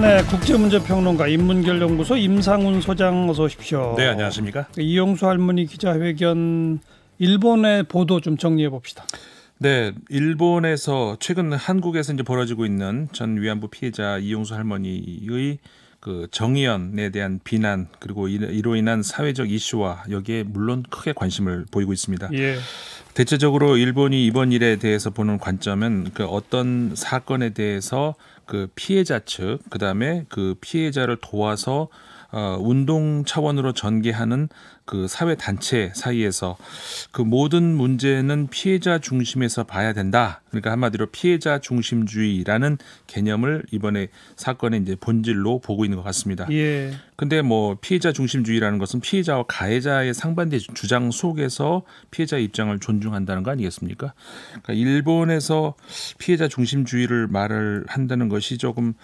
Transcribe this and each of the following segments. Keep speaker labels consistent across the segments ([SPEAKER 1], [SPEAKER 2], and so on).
[SPEAKER 1] 네, 국제문제평론가 인문결연구소 임상훈 소장 어서 오십시오. 네, 안녕하십니까? 이용수 할머니 기자회견 일본의 보도 좀 정리해 봅시다.
[SPEAKER 2] 네, 일본에서 최근 한국에서 이제 벌어지고 있는 전 위안부 피해자 이용수 할머니의 그 정의연에 대한 비난 그리고 이로 인한 사회적 이슈와 여기에 물론 크게 관심을 보이고 있습니다. 예. 대체적으로 일본이 이번 일에 대해서 보는 관점은 그 어떤 사건에 대해서 그 피해자 측 그다음에 그 피해자를 도와서 어, 운동 차원으로 전개하는 그 사회 단체 사이에서 그 모든 문제는 피해자 중심에서 봐야 된다. 그러니까 한마디로 피해자 중심주의라는 개념을 이번에 사건의 이제 본질로 보고 있는 것 같습니다. 예. 근데 뭐 피해자 중심주의라는 것은 피해자와 가해자의 상반된 주장 속에서 피해자 입장을 존중한다는 거 아니겠습니까? 그러니까 일본에서 피해자 중심주의를 말을 한다는 것이 조금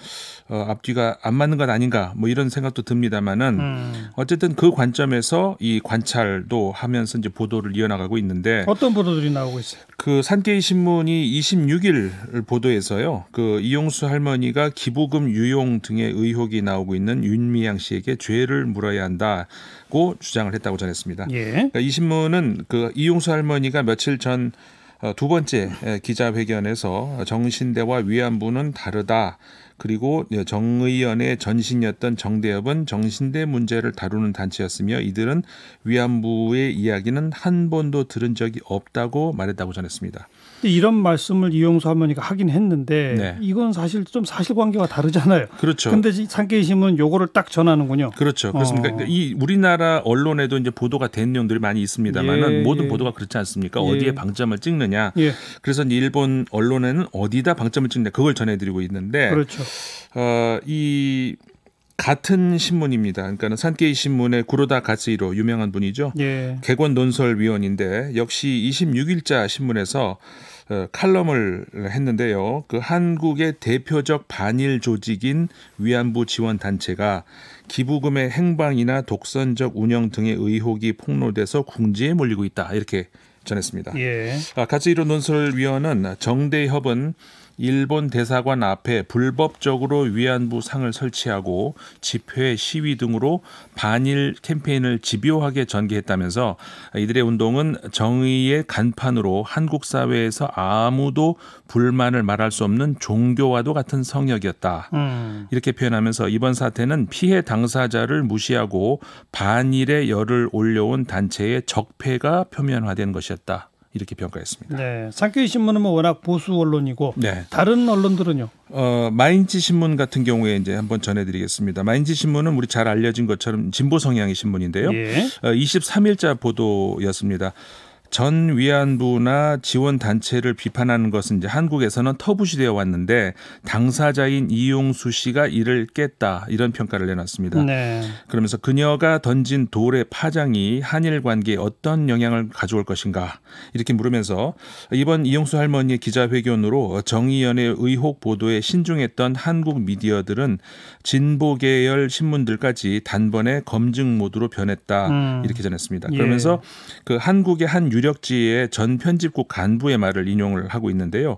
[SPEAKER 2] 어, 앞뒤가 안 맞는 것 아닌가 뭐 이런 생각도 듭니다만은 음. 어쨌든 그 관점에서 이이 관찰도 하면서 이제 보도를 이어나가고 있는데
[SPEAKER 1] 어떤 보도들이 나오고 있어요?
[SPEAKER 2] 그 산케이 신문이 26일 보도에서요. 그 이용수 할머니가 기부금 유용 등의 의혹이 나오고 있는 윤미향 씨에게 죄를 물어야 한다고 주장을 했다고 전했습니다. 예. 그러니까 이 신문은 그 이용수 할머니가 며칠 전두 어, 번째 기자회견에서 정신대와 위안부는 다르다. 그리고 예, 정의연의 전신이었던 정대협은 정신대 문제를 다루는 단체였으며 이들은 위안부의 이야기는 한 번도 들은 적이 없다고 말했다고 전했습니다.
[SPEAKER 1] 이런 말씀을 이용수 할머니가 하긴 했는데 네. 이건 사실 좀사실관계가 다르잖아요. 그렇죠. 근데 상계신문 요거를 딱 전하는군요.
[SPEAKER 2] 그렇죠. 그렇습니까? 어. 그러니까 이 우리나라 언론에도 이제 보도가 된 내용들이 많이 있습니다만은 예, 모든 예. 보도가 그렇지 않습니까? 예. 어디에 방점을 찍느냐. 예. 그래서 일본 언론에는 어디다 방점을 찍냐 그걸 전해드리고 있는데. 그렇죠. 어, 이 같은 신문입니다. 그러니까 산케이 신문의 구로다 가츠이로 유명한 분이죠. 예. 개권 논설위원인데 역시 26일자 신문에서 어, 칼럼을 했는데요. 그 한국의 대표적 반일 조직인 위안부 지원 단체가 기부금의 행방이나 독선적 운영 등의 의혹이 폭로돼서 궁지에 몰리고 있다. 이렇게 전했습니다. 예. 아, 가츠이로 논설위원은 정대협은 일본 대사관 앞에 불법적으로 위안부 상을 설치하고 집회 시위 등으로 반일 캠페인을 집요하게 전개했다면서 이들의 운동은 정의의 간판으로 한국 사회에서 아무도 불만을 말할 수 없는 종교와도 같은 성역이었다. 음. 이렇게 표현하면서 이번 사태는 피해 당사자를 무시하고 반일의 열을 올려온 단체의 적폐가 표면화된 것이었다. 이렇게 평가했습니다.
[SPEAKER 1] 네, 상케이 신문은 뭐 워낙 보수 언론이고 네. 다른 언론들은요.
[SPEAKER 2] 어, 마인지 신문 같은 경우에 이제 한번 전해드리겠습니다. 마인지 신문은 우리 잘 알려진 것처럼 진보 성향의 신문인데요. 예. 어, 23일자 보도였습니다. 전 위안부나 지원 단체를 비판하는 것은 이제 한국에서는 터부시 되어 왔는데 당사자인 이용수 씨가 이를 깼다 이런 평가를 내놨습니다. 네. 그러면서 그녀가 던진 돌의 파장이 한일 관계에 어떤 영향을 가져올 것인가 이렇게 물으면서 이번 이용수 할머니의 기자회견으로 정의연의 의혹 보도에 신중했던 한국 미디어들은 진보 계열 신문들까지 단번에 검증 모드로 변했다 음. 이렇게 전했습니다. 예. 그러면서 예. 그 한국의 한 유력지의 전 편집국 간부의 말을 인용을 하고 있는데요.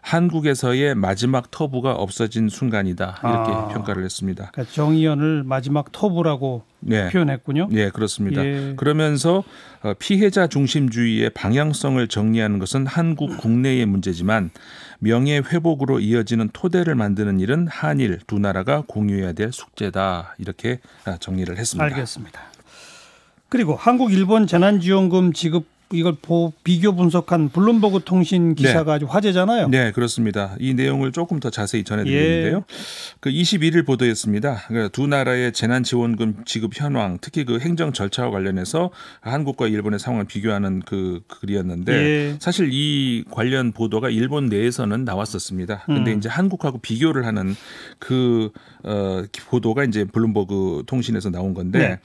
[SPEAKER 2] 한국에서의 마지막 터부가 없어진 순간이다 이렇게 아, 평가를 했습니다.
[SPEAKER 1] 그러니까 정의연을 마지막 터부라고 네. 표현했군요.
[SPEAKER 2] 네, 그렇습니다. 예. 그러면서 어, 피해자 중심주의의 방향성을 정리하는 것은 한국 국내의 문제지만 명예 회복으로 이어지는 토대를 만드는 일은 한일 두 나라가 공유해야 될 숙제다 이렇게 아, 정리를 했습니다. 알겠습니다.
[SPEAKER 1] 그리고 한국 일본 재난지원금 지급 이걸 비교 분석한 블룸버그 통신 네. 기사가 네. 아주
[SPEAKER 2] 화제잖아요. 네, 그렇습니다. 이 내용을 조금 더 자세히 전해드리는데요. 예. 그 21일 보도했습니다두 그 나라의 재난지원금 지급 현황, 특히 그 행정 절차와 관련해서 한국과 일본의 상황을 비교하는 그 글이었는데 예. 사실 이 관련 보도가 일본 내에서는 나왔었습니다. 근데 음. 이제 한국하고 비교를 하는 그 어, 보도가 이제 블룸버그 통신에서 나온 건데. 네.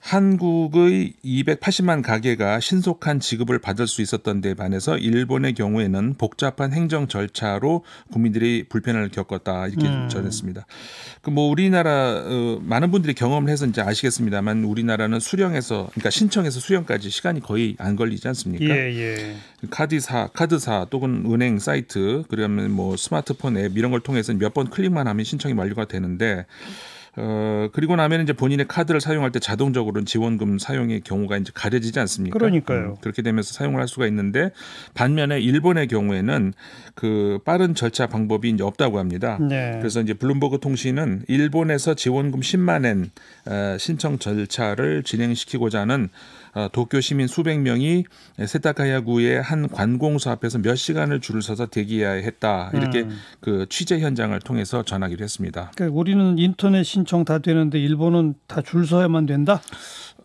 [SPEAKER 2] 한국의 280만 가게가 신속한 지급을 받을 수 있었던 데 반해서 일본의 경우에는 복잡한 행정 절차로 국민들이 불편을 겪었다 이렇게 음. 전했습니다. 그 뭐 우리나라 어, 많은 분들이 경험을 해서 이제 아시겠습니다만 우리나라는 수령에서 그러니까 신청에서 수령까지 시간이 거의 안 걸리지 않습니까? 예, 예. 카드사, 카드사 또는 은행 사이트 그러면 뭐 스마트폰 앱 이런 걸 통해서 몇 번 클릭만 하면 신청이 완료가 되는데 어 그리고 나면 이제 본인의 카드를 사용할 때 자동적으로 지원금 사용의 경우가 이제 가려지지 않습니까? 그러니까요. 음, 그렇게 되면서 사용을 할 수가 있는데 반면에 일본의 경우에는 그 빠른 절차 방법이 이제 없다고 합니다. 네. 그래서 이제 블룸버그 통신은 일본에서 지원금 10만 엔 어, 신청 절차를 진행시키고자 하는 어, 도쿄 시민 수백 명이 세타카야구의 한 관공서 앞에서 몇 시간을 줄을 서서 대기해야 했다 이렇게 음. 그 취재 현장을 통해서 전하기로 했습니다.
[SPEAKER 1] 그러니까 우리는 인터넷 신청 다 되는데 일본은 다 줄 서야만 된다.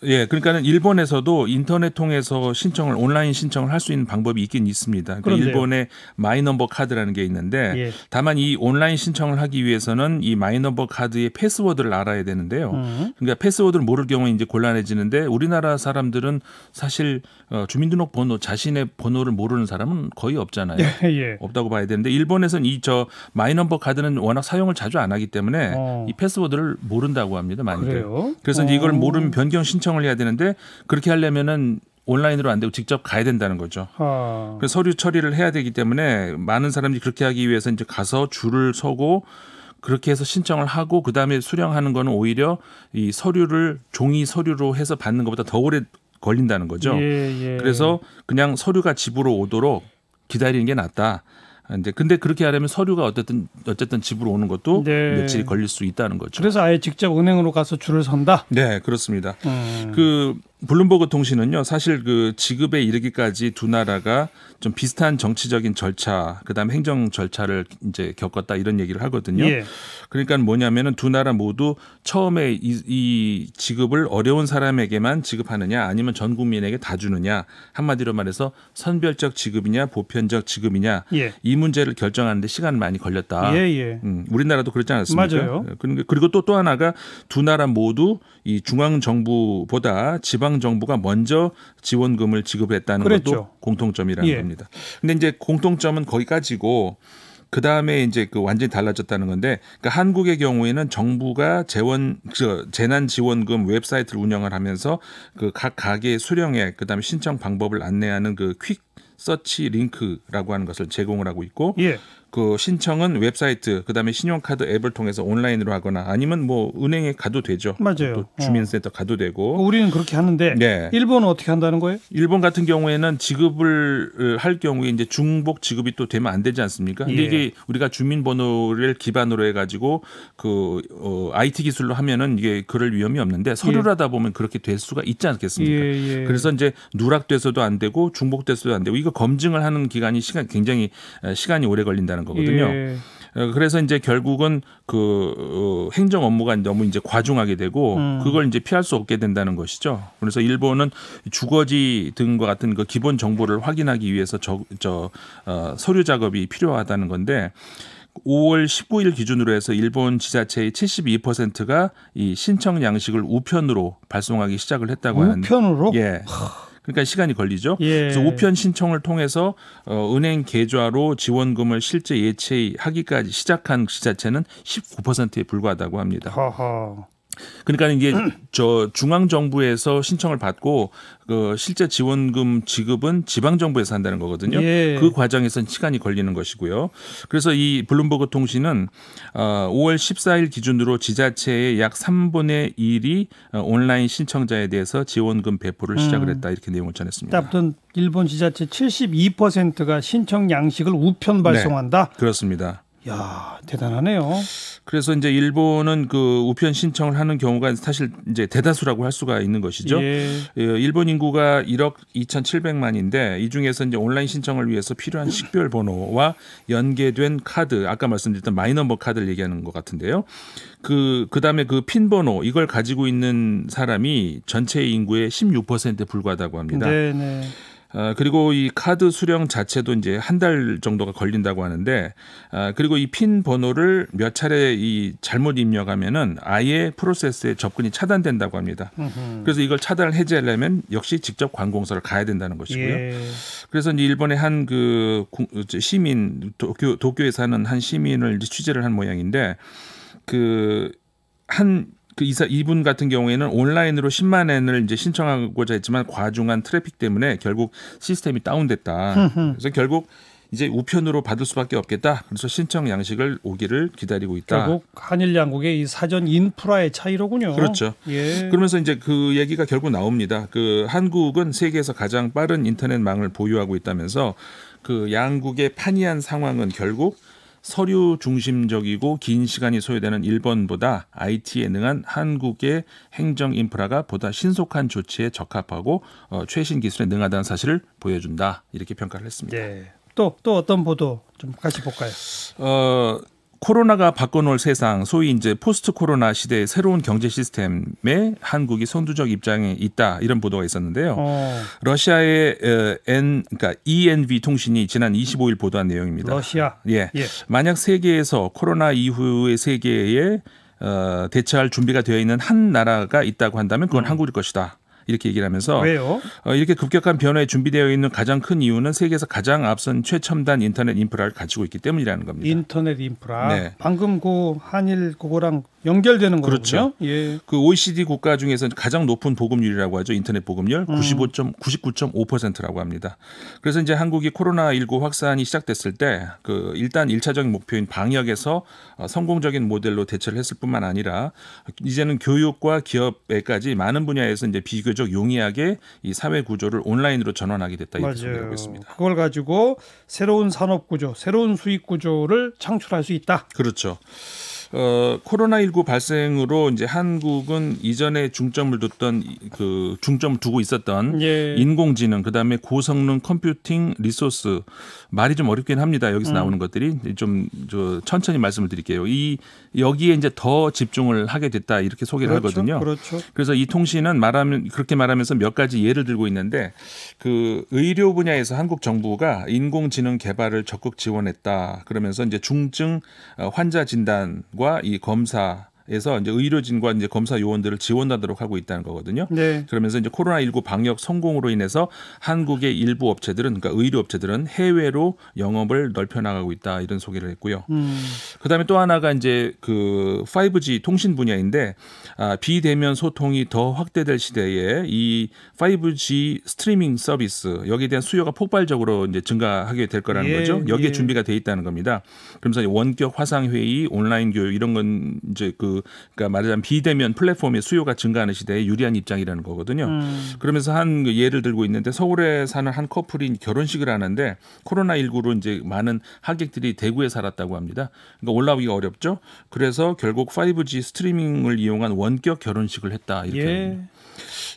[SPEAKER 2] 예, 그러니까는 일본에서도 인터넷 통해서 신청을 온라인 신청을 할 수 있는 방법이 있긴 있습니다. 그러니 일본의 마이넘버 카드라는 게 있는데 예. 다만 이 온라인 신청을 하기 위해서는 이 마이넘버 카드의 패스워드를 알아야 되는데요. 음. 그러니까 패스워드를 모를 경우에 이제 곤란해지는데 우리나라 사람들은 사실 어, 주민등록번호 자신의 번호를 모르는 사람은 거의 없잖아요. 예. 예. 없다고 봐야 되는데 일본에서는 이저 마이넘버 카드는 워낙 사용을 자주 안 하기 때문에 어. 이 패스워드를 모른다고 합니다. 많이들. 그래요? 그래서 어. 이걸 모르면 변경 신청 신청을 해야 되는데 그렇게 하려면은 온라인으로 안 되고 직접 가야 된다는 거죠. 아. 그래서 서류 처리를 해야 되기 때문에 많은 사람들이 그렇게 하기 위해서 이제 가서 줄을 서고 그렇게 해서 신청을 하고 그다음에 수령하는 거는 오히려 이 서류를 종이 서류로 해서 받는 것보다 더 오래 걸린다는 거죠.
[SPEAKER 1] 예, 예. 그래서
[SPEAKER 2] 그냥 서류가 집으로 오도록 기다리는 게 낫다. 아, 이제 근데 그렇게 하려면 서류가 어쨌든 어쨌든 집으로 오는 것도 네. 며칠이 걸릴 수 있다는 거죠. 그래서 아예 직접 은행으로 가서 줄을 선다. 네, 그렇습니다. 음. 그 블룸버그 통신은요, 사실 그 지급에 이르기까지 두 나라가 좀 비슷한 정치적인 절차, 그다음 행정 절차를 이제 겪었다 이런 얘기를 하거든요. 예. 그러니까 뭐냐면은 두 나라 모두 처음에 이, 이 지급을 어려운 사람에게만 지급하느냐, 아니면 전 국민에게 다 주느냐, 한마디로 말해서 선별적 지급이냐, 보편적 지급이냐 예. 이 문제를 결정하는데 시간 많이 걸렸다. 예, 예, 음, 우리나라도 그렇지 않았습니까? 맞아요. 그러니까 그리고 또또 또 하나가 두 나라 모두 이 중앙 정부보다 지방 지방 정부가 먼저 지원금을 지급했다는 그랬죠. 것도 공통점이라는 예. 겁니다. 근데 이제 공통점은 거기까지고 그 다음에 이제 그 완전히 달라졌다는 건데 그러니까 한국의 경우에는 정부가 재원 그 재난 지원금 웹사이트를 운영을 하면서 그 각 가게의 수령액 그다음에 신청 방법을 안내하는 그 퀵 서치 링크라고 하는 것을 제공을 하고 있고 예. 그 신청은 웹사이트 그다음에 신용카드 앱을 통해서 온라인으로 하거나 아니면 뭐 은행에 가도 되죠. 맞아요. 어. 주민센터 어. 가도 되고. 어, 우리는 그렇게 하는데 네.
[SPEAKER 1] 일본은 어떻게 한다는 거예요?
[SPEAKER 2] 일본 같은 경우에는 지급을 어, 할 경우에 이제 중복 지급이 또 되면 안 되지 않습니까? 근데 예. 이게 우리가 주민번호를 기반으로 해가지고 그 어, IT 기술로 하면은 이게 그럴 위험이 없는데 서류하다 예. 를 보면 그렇게 될 수가 있지 않겠습니까? 예, 예, 그래서 이제 누락돼서도 안 되고 중복돼서도 안 되고 이거 검증을 하는 기간이 시간 굉장히 시간이 오래 걸린다는. 된다는 거거든요. 예. 어, 그래서 이제 결국은 그 어, 행정 업무가 너무 이제 과중하게 되고 음. 그걸 이제 피할 수 없게 된다는 것이죠. 그래서 일본은 주거지 등과 같은 그 기본 정보를 확인하기 위해서 저, 저 어, 서류 작업이 필요하다는 건데 5월 19일 기준으로 해서 일본 지자체의 72%가 이 신청 양식을 우편으로 발송하기 시작을 했다고 하는데 우편으로? 예. 그러니까 시간이 걸리죠. 예. 그래서 우편 신청을 통해서 어, 은행 계좌로 지원금을 실제 예체하기까지 시작한 지자체는 19%에 불과하다고 합니다.
[SPEAKER 1] 하하.
[SPEAKER 2] 그러니까 이게 저 중앙 정부에서 신청을 받고 그 실제 지원금 지급은 지방 정부에서 한다는 거거든요. 예. 그 과정에선 시간이 걸리는 것이고요. 그래서 이 블룸버그 통신은 5월 어, 14일 기준으로 지자체의 약 3분의 1이 어, 온라인 신청자에 대해서 지원금 배포를 시작을 음. 했다 이렇게 내용을 전했습니다.
[SPEAKER 1] 아무튼 일본 지자체 72%가 신청 양식을 우편 네. 발송한다.
[SPEAKER 2] 네, 그렇습니다.
[SPEAKER 1] 야 대단하네요.
[SPEAKER 2] 그래서 이제 일본은 그 우편 신청을 하는 경우가 사실 이제 대다수라고 할 수가 있는 것이죠. 예. 예 일본 인구가 1억 2,700만인데 이 중에서 이제 온라인 신청을 위해서 필요한 식별 번호와 연계된 카드, 아까 말씀드렸던 마이넘버 카드를 얘기하는 것 같은데요. 그 그다음에 그 핀 번호 이걸 가지고 있는 사람이 전체 인구의 16%에 불과하다고 합니다. 네네. 네. 어, 그리고 이 카드 수령 자체도 이제 한 달 정도가 걸린다고 하는데, 어, 그리고 이 핀 번호를 몇 차례 이 잘못 입력하면은 아예 프로세스에 접근이 차단된다고 합니다. 그래서 이걸 차단을 해제하려면 역시 직접 관공서를 가야 된다는 것이고요. 예. 그래서 이제 일본의 한 그 시민 도쿄 도쿄에 사는 한 시민을 이제 취재를 한 모양인데 그한 그 이사 이분 같은 경우에는 온라인으로 10만 엔을 이제 신청하고자 했지만 과중한 트래픽 때문에 결국 시스템이 다운됐다. 그래서 결국 이제 우편으로 받을 수밖에 없겠다. 그래서 신청 양식을 오기를 기다리고 있다. 결국 한일
[SPEAKER 1] 양국의 이 사전 인프라의 차이로군요. 그렇죠. 예.
[SPEAKER 2] 그러면서 이제 그 얘기가 결국 나옵니다. 그 한국은 세계에서 가장 빠른 인터넷망을 보유하고 있다면서 그 양국의 판이한 상황은 결국 서류 중심적이고 긴 시간이 소요되는 일본보다 IT에 능한 한국의 행정 인프라가 보다 신속한 조치에 적합하고 어, 최신 기술에 능하다는 사실을 보여준다 이렇게 평가를 했습니다. 네. 또,
[SPEAKER 1] 또 어떤 보도 좀 같이 볼까요?
[SPEAKER 2] 어, 코로나가 바꿔놓을 세상, 소위 이제 포스트 코로나 시대의 새로운 경제 시스템에 한국이 선두적 입장에 있다 이런 보도가 있었는데요. 어. 러시아의 N 그러니까 ENV 통신이 지난 25일 보도한 내용입니다. 러시아. 예. 예. 만약 세계에서 코로나 이후의 세계에 어, 대처할 준비가 되어 있는 한 나라가 있다고 한다면 그건 음. 한국일 것이다. 이렇게 얘기를 하면서 왜요? 어, 이렇게 급격한 변화에 준비되어 있는 가장 큰 이유는 세계에서 가장 앞선 최첨단 인터넷 인프라를 갖추고 있기 때문이라는 겁니다. 인터넷 인프라. 네.
[SPEAKER 1] 방금 그 한일 그거랑 연결되는 거군요. 그렇죠. 예.
[SPEAKER 2] 그 OECD 국가 중에서 가장 높은 보급률이라고 하죠. 인터넷 보급률 9 5 99.5%라고 합니다. 그래서 이제 한국이 코로나 19 확산이 시작됐을 때 그 일단 일차적인 목표인 방역에서 어, 성공적인 모델로 대처를 했을 뿐만 아니라 이제는 교육과 기업에까지 많은 분야에서 이제 비교적 용이하게 이 사회 구조를 온라인으로 전환하게 됐다 이렇게 생각하고 있습니다. 그걸 가지고 새로운 산업 구조, 새로운 수익 구조를 창출할 수 있다. 그렇죠. 어, 코로나19 발생으로 이제 한국은 이전에 중점을 뒀던 그 중점을 두고 있었던 예. 인공지능 그다음에 고성능 컴퓨팅 리소스 말이 좀 어렵긴 합니다. 여기서 음. 나오는 것들이 좀저 천천히 말씀을 드릴게요. 이 여기에 이제 더 집중을 하게 됐다 이렇게 소개를 그렇죠. 하거든요. 그렇죠. 그래서 이 통신은 말하면 그렇게 말하면서 몇 가지 예를 들고 있는데 그 의료 분야에서 한국 정부가 인공지능 개발을 적극 지원했다. 그러면서 이제 중증 어, 환자 진단과 이 검사 에서 이제 의료진과 이제 검사 요원들을 지원하도록 하고 있다는 거거든요. 네. 그러면서 이제 코로나 19 방역 성공으로 인해서 한국의 일부 업체들은 그러니까 의료 업체들은 해외로 영업을 넓혀 나가고 있다 이런 소개를 했고요. 음. 그다음에 또 하나가 이제 그 5G 통신 분야인데 아, 비대면 소통이 더 확대될 시대에 이 5G 스트리밍 서비스 여기에 대한 수요가 폭발적으로 이제 증가하게 될 거라는 예, 거죠. 여기에 예. 준비가 돼 있다는 겁니다. 그러면서 원격 화상 회의, 온라인 교육 이런 건 이제 그 그러니까 말하자면 비대면 플랫폼의 수요가 증가하는 시대에 유리한 입장이라는 거거든요. 음. 그러면서 한 그 예를 들고 있는데 서울에 사는 한 커플이 결혼식을 하는데 코로나 19로 이제 많은 하객들이 대구에 살았다고 합니다. 그러니까 올라오기가 어렵죠. 그래서 결국 5G 스트리밍을 이용한 원격 결혼식을 했다 이렇게. 예.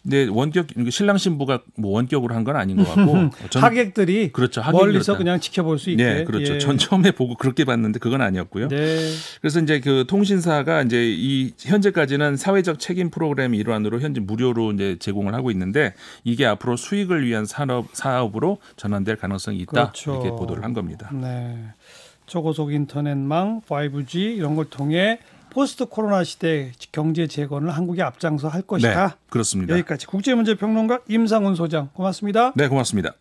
[SPEAKER 2] 근데 원격 신랑 신부가 뭐 원격으로 한 건 아닌 것 같고 전, 어, 하객들이 그렇죠 하객 멀리서 그렇다.
[SPEAKER 1] 그냥 지켜볼 수 있게 네, 그렇죠. 예. 전
[SPEAKER 2] 처음에 보고 그렇게 봤는데 그건 아니었고요. 네. 그래서 이제 그 통신사가 이제 이 현재까지는 사회적 책임 프로그램 일환으로 현재 무료로 이제 제공을 하고 있는데 이게 앞으로 수익을 위한 산업 사업으로 전환될 가능성이 있다 그렇죠. 이렇게 보도를 한 겁니다.
[SPEAKER 1] 네. 초고속 인터넷망 5G 이런 걸 통해 포스트 코로나 시대 경제 재건을 한국이 앞장서 할 것이다.
[SPEAKER 2] 네, 그렇습니다.
[SPEAKER 1] 여기까지 국제문제평론가 임상훈 소장 고맙습니다.
[SPEAKER 2] 네, 고맙습니다.